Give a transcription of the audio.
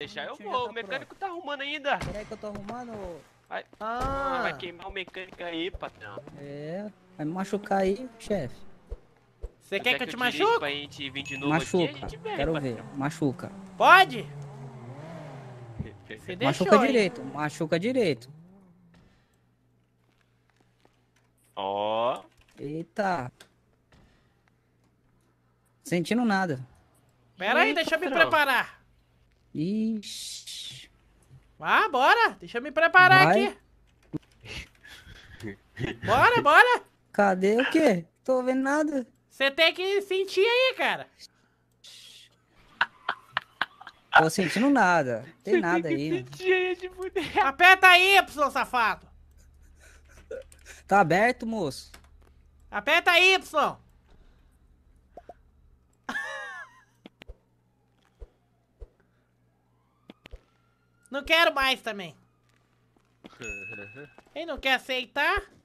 Deixar eu vou, tá o mecânico pronto. tá arrumando ainda. Peraí que eu tô arrumando. Ah. ah. vai queimar o mecânico aí, patrão. É, vai me machucar aí, chefe. Você quer que, é que eu te machuque? Pra gente vir de novo machuca, aqui, vem, quero patrão. ver, machuca. Pode? Você machuca deixou, direito, hein? machuca direito. Ó. Oh. Eita. Sentindo nada. Pera aí, deixa eu me patrão. preparar. Ixi. Ah, bora! Deixa eu me preparar Vai. aqui. bora, bora! Cadê o quê? Tô vendo nada. Você tem que sentir aí, cara. Tô sentindo nada. Tem Cê nada tem aí. Né? Sentir, Aperta aí, Y, safado. Tá aberto, moço. Aperta aí, pessoal. Não quero mais também. Ele não quer aceitar?